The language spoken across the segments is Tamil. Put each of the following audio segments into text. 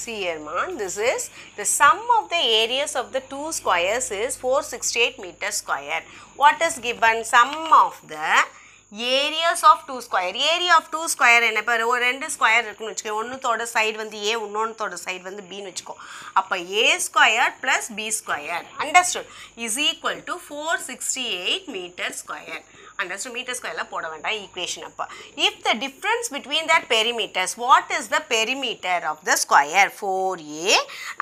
See here man, this is the sum of the areas of the two squares is 468 meter square. What is given? Sum of the areas of two square area of two square என்ன இப்போ ஒரு ரெண்டு ஸ்கொயர் இருக்குன்னு வச்சுக்கோ ஒன்றுத்தோட சைடு வந்து ஏ இன்னொன்றத்தோட சைடு வந்து பின்னு வச்சுக்கோ அப்போ A square plus B square understood is equal to four sixty eight metre square understood metre ஸ்கொயரில் போட வேண்டாம் ஈக்குவேஷன் அப்போ if the difference between that perimeters what is the perimeter of the square four A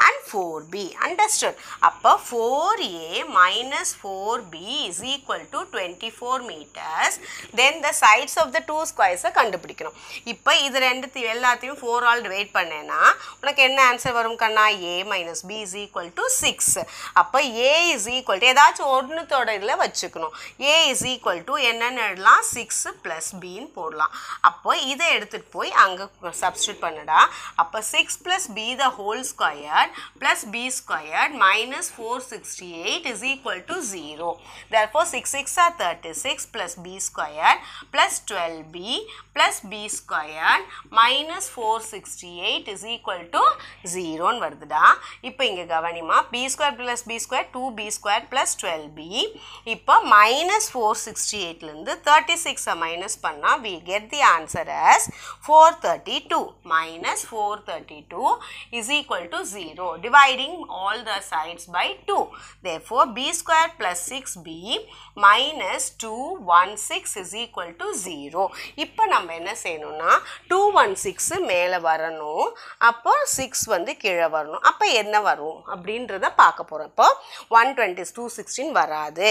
and four B understood அப்போ four A minus four B is equal to twenty four metres then the sides of the two ஸ்கொயர்ஸை கண்டுபிடிக்கணும் இப்போ இது ரெண்டு எல்லாத்தையும் ஃபோர் ஆல் டிவைட் பண்ணேன்னா உனக்கு என்ன ஆன்சர் வரும் கண்ணா A minus B is equal to six அப்போ ஏ இஸ் ஈக்குவல் டு ஏதாச்சும் ஒன்றுத்தோட இதில் வச்சுக்கணும் ஏ இஸ் ஈக்குவல் டு என்னென்னு எழுதலாம் சிக்ஸ் ப்ளஸ் பின்னு போடலாம் அப்போ இதை எடுத்துகிட்டு போய் அங்கே சப்ஸ்டியூட் பண்ணுடா அப்போ six plus B the whole square plus B square minus four sixty eight is equal to zero there four six six or thirty six plus B square squared plus 12b plus b squared minus 468 is equal to 0ன்னு வருதுடா இப்போ இங்கே கவனிமா b squared plus b squared 2b squared plus 12b இப்போ minus 468லேருந்து 36 minus பண்ணா we get the answer as 432 minus 432 is equal to 0 dividing all the sides by 2 therefore b squared plus 6b minus 216 is equal to zero இப்போ நம்ம என்ன செய்யணும்னா டூ ஒன் சிக்ஸு மேலே வரணும் அப்போ சிக்ஸ் வந்து கீழே வரணும் அப்போ என்ன வரும் அப்படின்றத பார்க்க போகிறோம் இப்போ ஒன் டுவெண்ட்டி டூ சிக்ஸ்டீன் வராது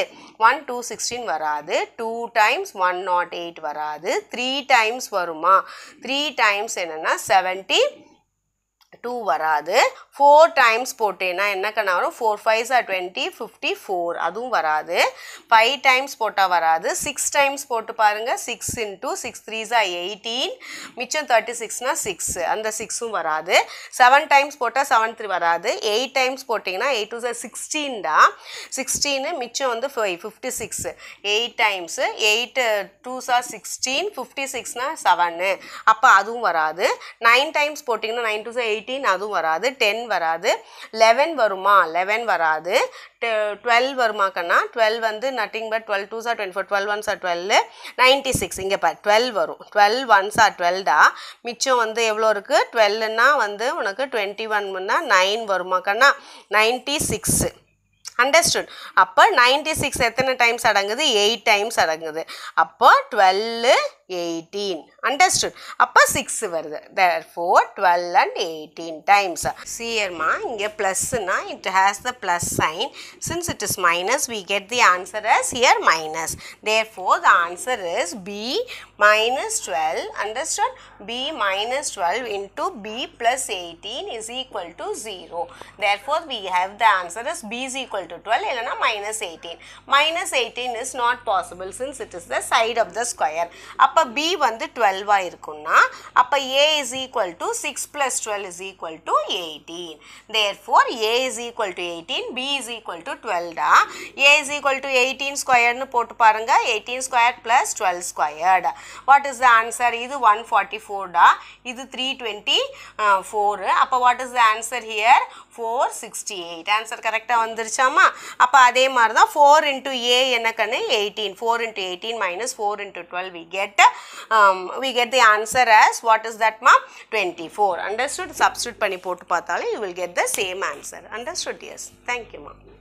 ஒன் டூ சிக்ஸ்டீன் வராது two times one nought eight வராது த்ரீ டைம்ஸ் வருமா த்ரீ டைம்ஸ் என்னென்னா செவன்ட்டி டூ வராது ஃபோர் டைம்ஸ் போட்டேன்னா என்ன கண்ணா வரும் four five twenty fifty four அதுவும் வராது ஃபைவ் டைம்ஸ் போட்டால் வராது சிக்ஸ் டைம்ஸ் போட்டு பாருங்கள் சிக்ஸ் இன்ட்டு சிக்ஸ் த்ரீஸா எயிட்டீன் மிச்சம் தேர்ட்டி சிக்ஸ்னால் சிக்ஸ் அந்த சிக்ஸும் வராது செவன் டைம்ஸ் போட்டால் செவன் த்ரீ வராது எயிட் டைம்ஸ் போட்டிங்கன்னா எயிட் டூ சார் சிக்ஸ்டீன் தான் சிக்ஸ்டீனு மிச்சம் வந்து five fifty six eight times eight two sir sixteen fifty சிக்ஸ்னால் செவனு அப்போ அதுவும் வராது நைன் டைம்ஸ் போட்டிங்கன்னா nine two sir eight eighteen அதுவும் வராது டென் வராது லெவன் வருமா லெவன் வராது டுவெல் வருமா கண்ணா டுவெல் வந்து nothing but twelve two sir twenty four twelve one sir twelve ninety six இங்கே பார் டுவெல் வரும் டுவெல் ஒன் சார் டுவெல்டா மிச்சம் வந்து எவ்வளோ இருக்குது டுவெல்லுன்னா வந்து உனக்கு டுவெண்ட்டி ஒன்னா நைன் வருமா கண்ணா நைன்ட்டி சிக்ஸு அண்டர்ஸ்டுட் அப்போ நைன்டி சிக்ஸ் எத்தனை டைம்ஸ் அடங்குது எயிட் டைம்ஸ் அடங்குது அப்போ டுவெல்லு 18. Understood? அப்போ 6 வருது therefore 12 and 18 times. See here ma, இங்கே plus na, it has the plus sign. Since it is minus, we get the answer as here minus. Therefore, the answer is B minus 12, understood? B minus 12 into B plus 18 is equal to 0. Therefore, we have the answer as B is equal to 12, இல்லனா minus 18. Minus 18 is not possible since it is the side of the square. அப்போ அப்போ பி வந்து டுவெல்வாக இருக்கும்னா அப்போ A is equal to six plus twelve is equal to eighteen therefore A is equal to eighteen B is equal to டுவெல்டா A is equal to eighteen ஸ்கொயர்னு போட்டு பாருங்கள் eighteen square plus twelve squared what is the answer இது ஒன் ஃபார்ட்டி ஃபோர்டா இது த்ரீ டுவெண்ட்டி ஃபோரு அப்போ what is the answer here four sixty eight answer கரெக்டாக வந்துருச்சாமா அப்போ அதே மாதிரி தான் ஃபோர் இன்ட்டு ஏ என்ன கண்ணு eighteen four into eighteen minus four into twelve we get um, we get the answer as what is that ma 24 understood substitute pani போட்டு you will get the same answer understood yes thank you ma